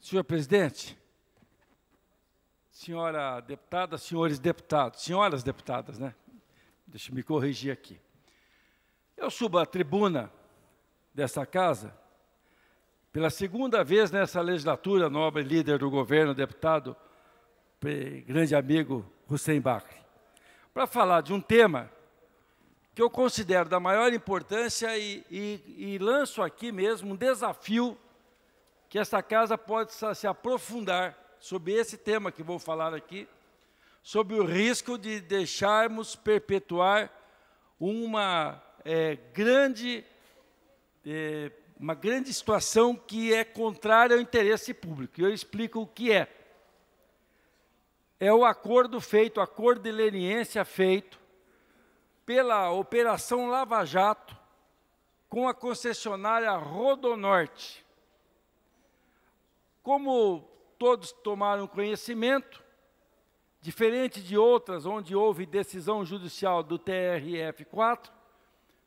Senhor presidente, senhora deputada, senhores deputados, senhoras deputadas, né? Deixa eu me corrigir aqui. Eu subo à tribuna dessa casa pela segunda vez nessa legislatura, nobre líder do governo, deputado, grande amigo Hussein Bakri, para falar de um tema que eu considero da maior importância e, e, e lanço aqui mesmo um desafio que esta casa pode se aprofundar sobre esse tema que vou falar aqui, sobre o risco de deixarmos perpetuar uma é, grande é, uma grande situação que é contrária ao interesse público. Eu explico o que é. É o acordo feito, o acordo de leniência feito pela Operação Lava Jato com a concessionária Rodonorte. Como todos tomaram conhecimento, diferente de outras onde houve decisão judicial do TRF4,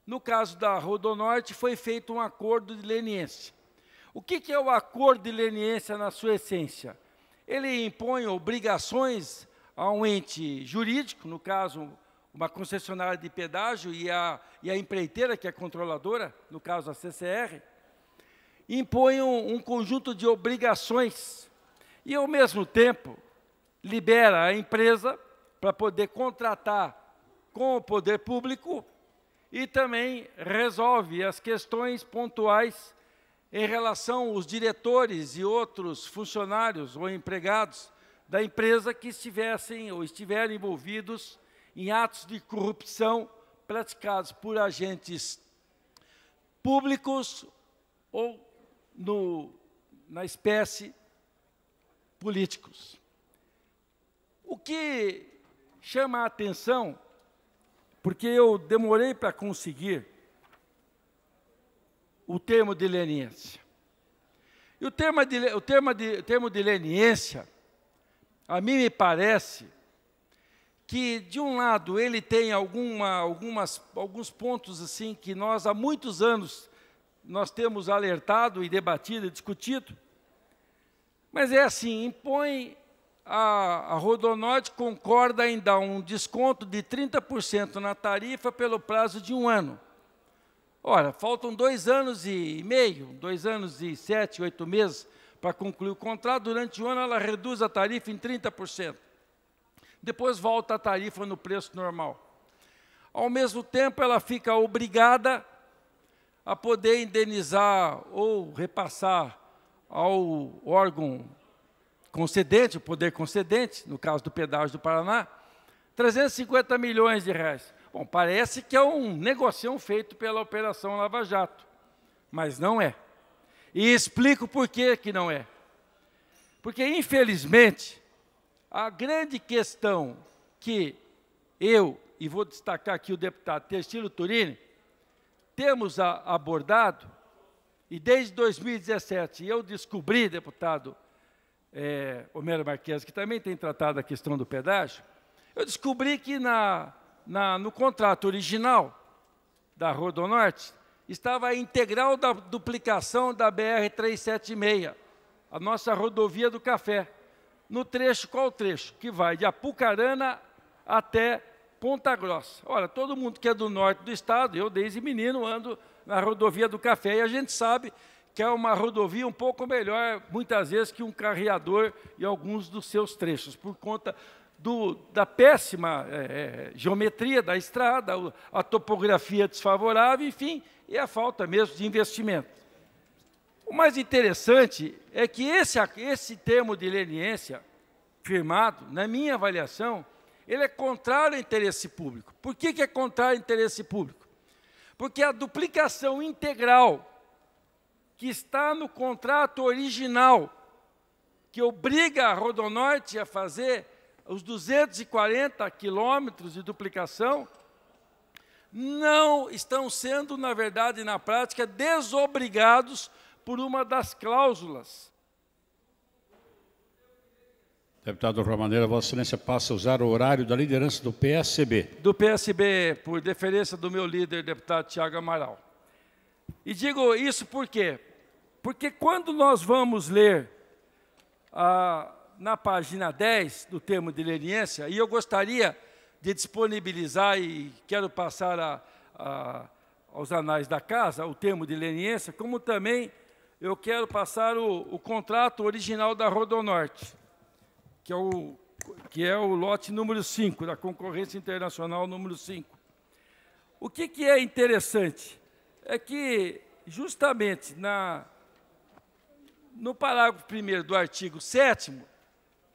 no caso da Rodonorte foi feito um acordo de leniência. O que, que é o acordo de leniência na sua essência? Ele impõe obrigações a um ente jurídico, no caso, uma concessionária de pedágio e a, e a empreiteira, que é controladora, no caso a CCR, impunham um conjunto de obrigações e, ao mesmo tempo, libera a empresa para poder contratar com o poder público e também resolve as questões pontuais em relação aos diretores e outros funcionários ou empregados da empresa que estivessem ou estiverem envolvidos em atos de corrupção praticados por agentes públicos ou no, na espécie políticos. O que chama a atenção, porque eu demorei para conseguir o termo de leniência. E o termo de, o termo de, o termo de leniência, a mim me parece que, de um lado, ele tem alguma, algumas, alguns pontos assim que nós há muitos anos nós temos alertado e debatido e discutido. Mas é assim, impõe a, a concorda em dar um desconto de 30% na tarifa pelo prazo de um ano. Ora, faltam dois anos e meio, dois anos e sete, oito meses para concluir o contrato. Durante o ano, ela reduz a tarifa em 30%. Depois volta a tarifa no preço normal. Ao mesmo tempo, ela fica obrigada a poder indenizar ou repassar ao órgão concedente, o poder concedente, no caso do pedágio do Paraná, 350 milhões de reais. Bom, parece que é um negocião feito pela Operação Lava Jato, mas não é. E explico por que, que não é. Porque, infelizmente, a grande questão que eu, e vou destacar aqui o deputado Testilo Turini, temos abordado, e desde 2017 eu descobri, deputado é, Homero Marques, que também tem tratado a questão do pedágio, eu descobri que na, na, no contrato original da Rodonorte estava a integral da duplicação da BR-376, a nossa rodovia do café, no trecho, qual trecho? Que vai de Apucarana até Ponta Grossa. Olha, todo mundo que é do norte do estado, eu desde menino ando na rodovia do café e a gente sabe que é uma rodovia um pouco melhor, muitas vezes, que um carreador e alguns dos seus trechos, por conta do, da péssima é, geometria da estrada, a topografia desfavorável, enfim, e a falta mesmo de investimento. O mais interessante é que esse, esse termo de leniência firmado, na minha avaliação, ele é contrário ao interesse público. Por que, que é contrário ao interesse público? Porque a duplicação integral que está no contrato original, que obriga a Rodonorte a fazer os 240 quilômetros de duplicação, não estão sendo, na verdade, na prática, desobrigados por uma das cláusulas Deputado Romaneira, Vossa Excelência passa a usar o horário da liderança do PSB. Do PSB, por deferência do meu líder, deputado Tiago Amaral. E digo isso por quê? Porque quando nós vamos ler ah, na página 10 do termo de leniência, e eu gostaria de disponibilizar, e quero passar a, a, aos anais da casa o termo de leniência, como também eu quero passar o, o contrato original da Rodonorte que é o, que é o lote número 5, da concorrência internacional número 5. O que, que é interessante? É que, justamente na, no parágrafo 1 do artigo 7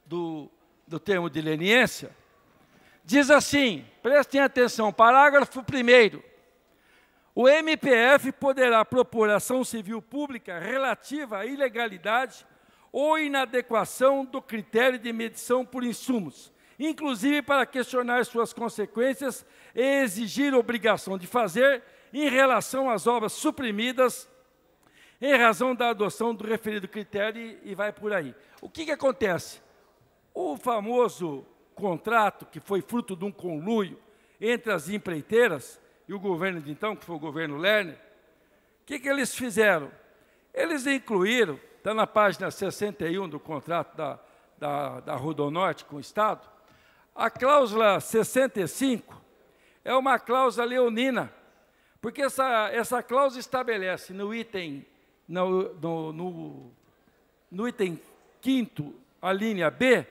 do, do termo de leniência, diz assim: prestem atenção, parágrafo 1. O MPF poderá propor ação civil pública relativa à ilegalidade ou inadequação do critério de medição por insumos, inclusive para questionar suas consequências e exigir obrigação de fazer em relação às obras suprimidas em razão da adoção do referido critério e vai por aí. O que, que acontece? O famoso contrato, que foi fruto de um conluio entre as empreiteiras e o governo de então, que foi o governo Lerner, o que, que eles fizeram? Eles incluíram está na página 61 do contrato da, da, da Rodonorte com o Estado, a cláusula 65 é uma cláusula leonina, porque essa, essa cláusula estabelece no item, no, no, no, no item 5, a linha B,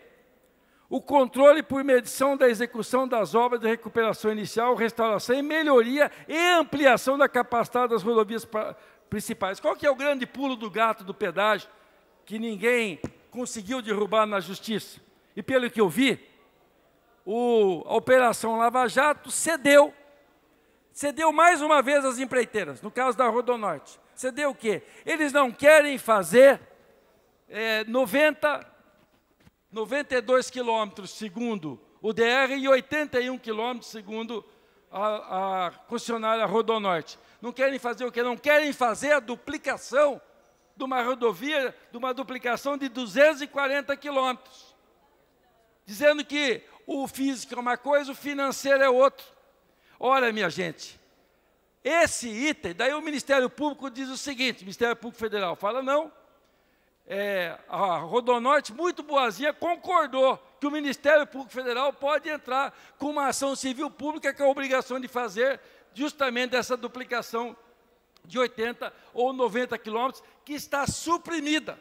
o controle por medição da execução das obras de recuperação inicial, restauração e melhoria e ampliação da capacidade das rodovias principais. Qual que é o grande pulo do gato do pedágio que ninguém conseguiu derrubar na justiça? E pelo que eu vi, o, a Operação Lava Jato cedeu, cedeu mais uma vez às empreiteiras, no caso da Rodonorte. Cedeu o quê? Eles não querem fazer é, 90, 92 quilômetros segundo o DR e 81 quilômetros segundo a, a concessionária Rodonorte não querem fazer o que? Não querem fazer a duplicação de uma rodovia, de uma duplicação de 240 quilômetros. Dizendo que o físico é uma coisa, o financeiro é outro. Olha, minha gente, esse item, daí o Ministério Público diz o seguinte: o Ministério Público Federal fala não. É, a Rodonorte, muito boazinha, concordou que o Ministério Público Federal pode entrar com uma ação civil pública que é a obrigação de fazer justamente dessa duplicação de 80 ou 90 quilômetros que está suprimida.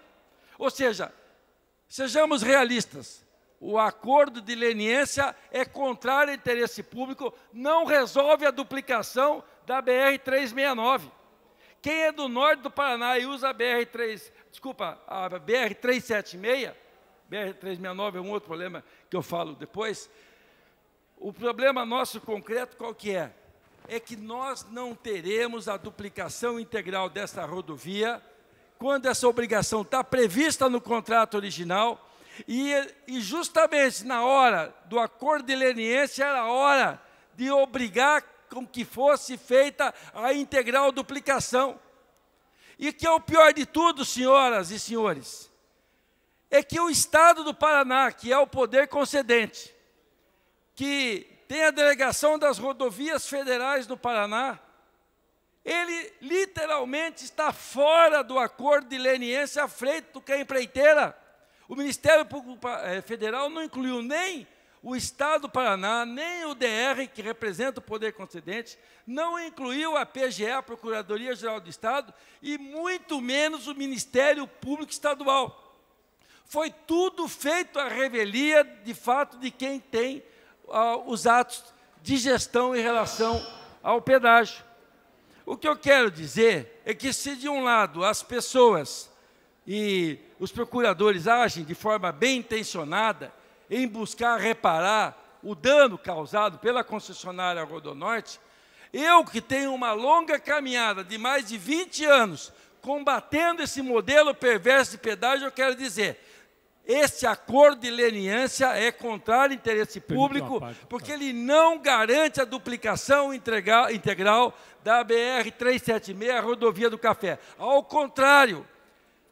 Ou seja, sejamos realistas. O acordo de leniência é contrário ao interesse público, não resolve a duplicação da BR 369. Quem é do norte do Paraná e usa a BR 3, desculpa, a BR 376, BR 369 é um outro problema que eu falo depois. O problema nosso concreto qual que é? é que nós não teremos a duplicação integral dessa rodovia, quando essa obrigação está prevista no contrato original, e, e, justamente na hora do acordo de leniência era a hora de obrigar com que fosse feita a integral duplicação. E que é o pior de tudo, senhoras e senhores, é que o Estado do Paraná, que é o poder concedente, que tem a delegação das rodovias federais do Paraná. Ele literalmente está fora do acordo de leniência à frente do que é empreiteira. O Ministério Público eh, Federal não incluiu nem o Estado do Paraná, nem o DR, que representa o Poder Concedente, não incluiu a PGE, a Procuradoria-Geral do Estado, e muito menos o Ministério Público Estadual. Foi tudo feito à revelia, de fato, de quem tem os atos de gestão em relação ao pedágio. O que eu quero dizer é que, se de um lado as pessoas e os procuradores agem de forma bem intencionada em buscar reparar o dano causado pela concessionária Rodonorte, eu que tenho uma longa caminhada de mais de 20 anos combatendo esse modelo perverso de pedágio, eu quero dizer esse acordo de leniência é contrário ao interesse público, porque tá. ele não garante a duplicação integral da BR-376, a rodovia do café. Ao contrário,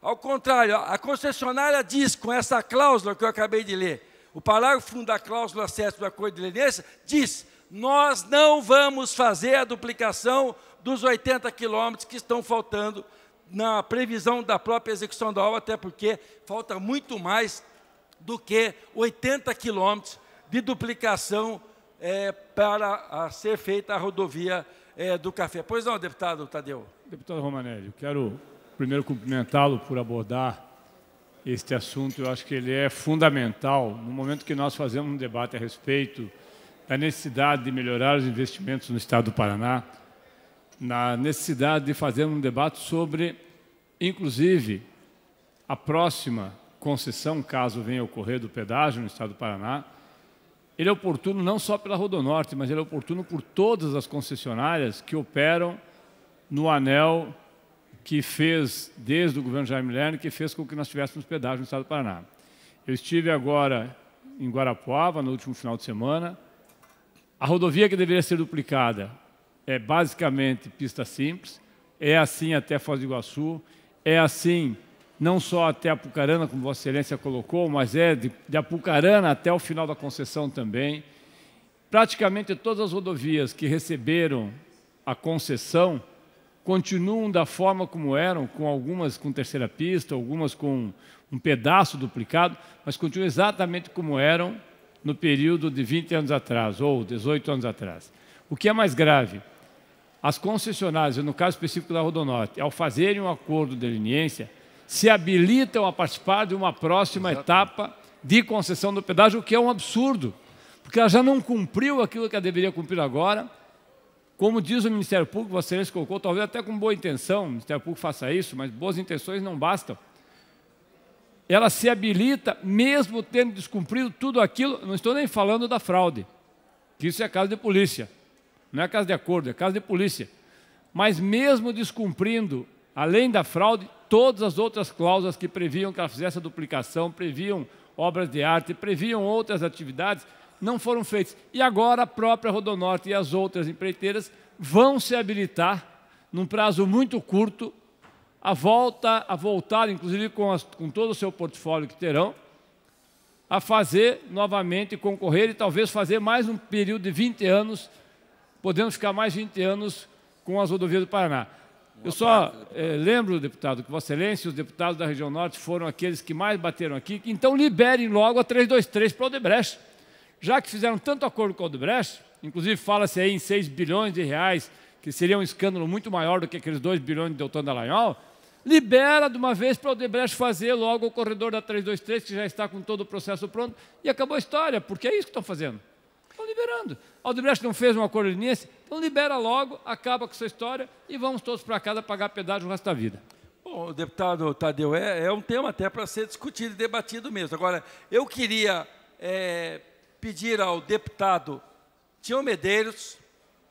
ao contrário, a concessionária diz com essa cláusula que eu acabei de ler, o parágrafo 1 da cláusula 7 do acordo de leniência diz: nós não vamos fazer a duplicação dos 80 quilômetros que estão faltando na previsão da própria execução da obra, até porque falta muito mais do que 80 quilômetros de duplicação é, para a ser feita a rodovia é, do café. Pois não, deputado Tadeu. Deputado Romanelli, quero primeiro cumprimentá-lo por abordar este assunto. Eu acho que ele é fundamental no momento que nós fazemos um debate a respeito da necessidade de melhorar os investimentos no Estado do Paraná na necessidade de fazer um debate sobre, inclusive, a próxima concessão, caso venha a ocorrer, do pedágio no estado do Paraná. Ele é oportuno não só pela Rodonorte, mas ele é oportuno por todas as concessionárias que operam no anel que fez, desde o governo Jaime Lerner, que fez com que nós tivéssemos pedágio no estado do Paraná. Eu estive agora em Guarapuava, no último final de semana. A rodovia que deveria ser duplicada, é basicamente pista simples, é assim até Foz do Iguaçu, é assim não só até Apucarana, como Vossa Excelência colocou, mas é de, de Apucarana até o final da concessão também. Praticamente todas as rodovias que receberam a concessão continuam da forma como eram, com algumas com terceira pista, algumas com um pedaço duplicado, mas continuam exatamente como eram no período de 20 anos atrás ou 18 anos atrás. O que é mais grave? As concessionárias, no caso específico da Rodonorte, ao fazerem um acordo de leniência, se habilitam a participar de uma próxima Exato. etapa de concessão do pedágio, o que é um absurdo, porque ela já não cumpriu aquilo que ela deveria cumprir agora. Como diz o Ministério Público, Vossa Excelência colocou, talvez até com boa intenção, o Ministério Público faça isso, mas boas intenções não bastam. Ela se habilita, mesmo tendo descumprido tudo aquilo, não estou nem falando da fraude, que isso é caso de polícia. Não é casa de acordo, é casa de polícia. Mas mesmo descumprindo, além da fraude, todas as outras cláusulas que previam que ela fizesse a duplicação, previam obras de arte, previam outras atividades, não foram feitas. E agora a própria Rodonorte e as outras empreiteiras vão se habilitar, num prazo muito curto, a volta, a voltar, inclusive com, as, com todo o seu portfólio que terão, a fazer novamente, concorrer e talvez fazer mais um período de 20 anos podemos ficar mais 20 anos com as rodovias do Paraná. Uma eu só parte, é, lembro, deputado, que Vossa Excelência e os deputados da região norte foram aqueles que mais bateram aqui, então liberem logo a 323 para o Odebrecht. Já que fizeram tanto acordo com o Odebrecht, inclusive fala-se aí em 6 bilhões de reais, que seria um escândalo muito maior do que aqueles 2 bilhões de Deltan Dallagnol, libera de uma vez para o Odebrecht fazer logo o corredor da 323, que já está com todo o processo pronto, e acabou a história, porque é isso que estão fazendo. Estão liberando. Aldebrecht não fez um acordo início, então libera logo, acaba com essa história e vamos todos para casa pagar pedágio o resto da vida. Bom, deputado Tadeu, é, é um tema até para ser discutido e debatido mesmo. Agora, eu queria é, pedir ao deputado Tião Medeiros,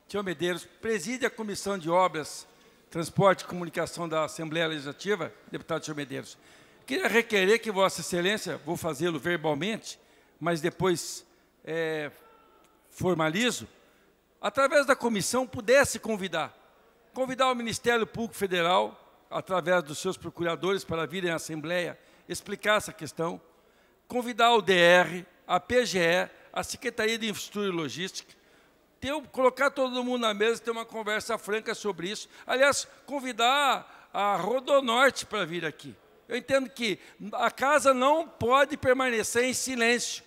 Tião Medeiros, preside a Comissão de Obras, Transporte e Comunicação da Assembleia Legislativa, deputado Tião Medeiros. Queria requerer que Vossa Excelência, vou fazê-lo verbalmente, mas depois é, formalizo, através da comissão pudesse convidar, convidar o Ministério Público Federal, através dos seus procuradores para virem à Assembleia explicar essa questão, convidar o DR, a PGE, a Secretaria de Infraestrutura e Logística, ter, colocar todo mundo na mesa, ter uma conversa franca sobre isso. Aliás, convidar a Rodonorte para vir aqui. Eu entendo que a casa não pode permanecer em silêncio.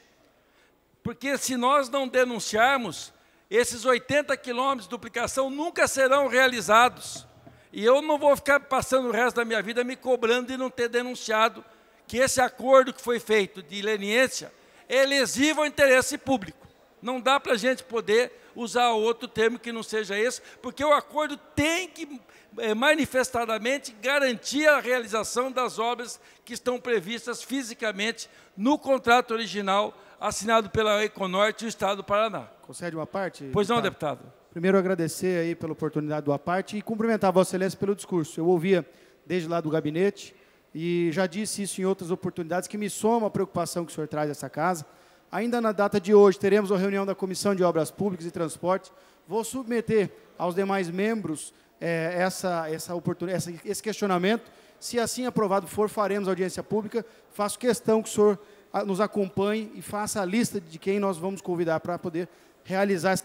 Porque se nós não denunciarmos, esses 80 quilômetros de duplicação nunca serão realizados. E eu não vou ficar passando o resto da minha vida me cobrando de não ter denunciado que esse acordo que foi feito de leniência é lesivo ao interesse público. Não dá para a gente poder usar outro termo que não seja esse, porque o acordo tem que é, manifestadamente garantir a realização das obras que estão previstas fisicamente no contrato original assinado pela Econorte e o Estado do Paraná. Concede uma parte? Pois não, deputado. Primeiro, agradecer aí pela oportunidade do aparte e cumprimentar a Vossa Excelência pelo discurso. Eu ouvia desde lá do gabinete e já disse isso em outras oportunidades, que me soma a preocupação que o senhor traz a essa casa. Ainda na data de hoje, teremos a reunião da Comissão de Obras Públicas e Transportes. Vou submeter aos demais membros é, essa, essa oportunidade, esse questionamento. Se assim aprovado for, faremos audiência pública. Faço questão que o senhor nos acompanhe e faça a lista de quem nós vamos convidar para poder realizar.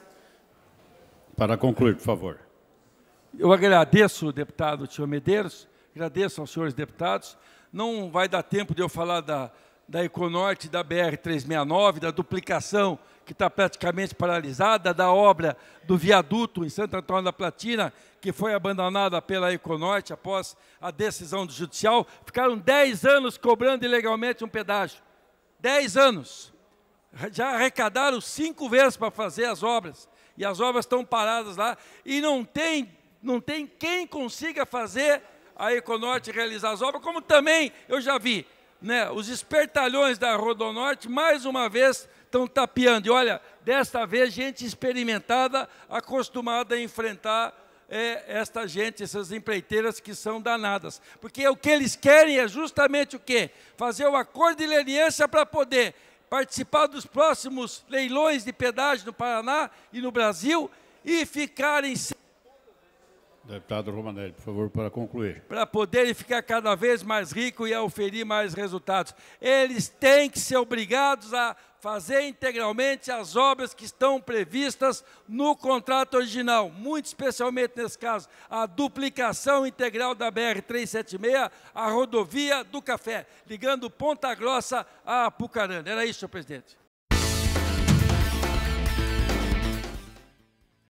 Para concluir, por favor. Eu agradeço deputado Tio Medeiros, agradeço aos senhores deputados. Não vai dar tempo de eu falar da, da Econorte, da BR-369, da duplicação que está praticamente paralisada, da obra do viaduto em Santo Antônio da Platina, que foi abandonada pela Econorte após a decisão do judicial. Ficaram 10 anos cobrando ilegalmente um pedágio. 10 anos. Já arrecadaram cinco vezes para fazer as obras. E as obras estão paradas lá. E não tem, não tem quem consiga fazer a Econorte realizar as obras, como também eu já vi. Né, os espertalhões da Rodonorte, mais uma vez, estão tapeando. E olha, desta vez, gente experimentada, acostumada a enfrentar é, esta gente, essas empreiteiras que são danadas. Porque o que eles querem é justamente o quê? Fazer o acordo de leniência para poder participar dos próximos leilões de pedágio no Paraná e no Brasil e ficarem sem Deputado Romanelli, por favor, para concluir. Para poderem ficar cada vez mais ricos e oferir mais resultados. Eles têm que ser obrigados a fazer integralmente as obras que estão previstas no contrato original, muito especialmente nesse caso, a duplicação integral da BR-376, a rodovia do Café, ligando Ponta Grossa a Apucarana. Era isso, senhor presidente.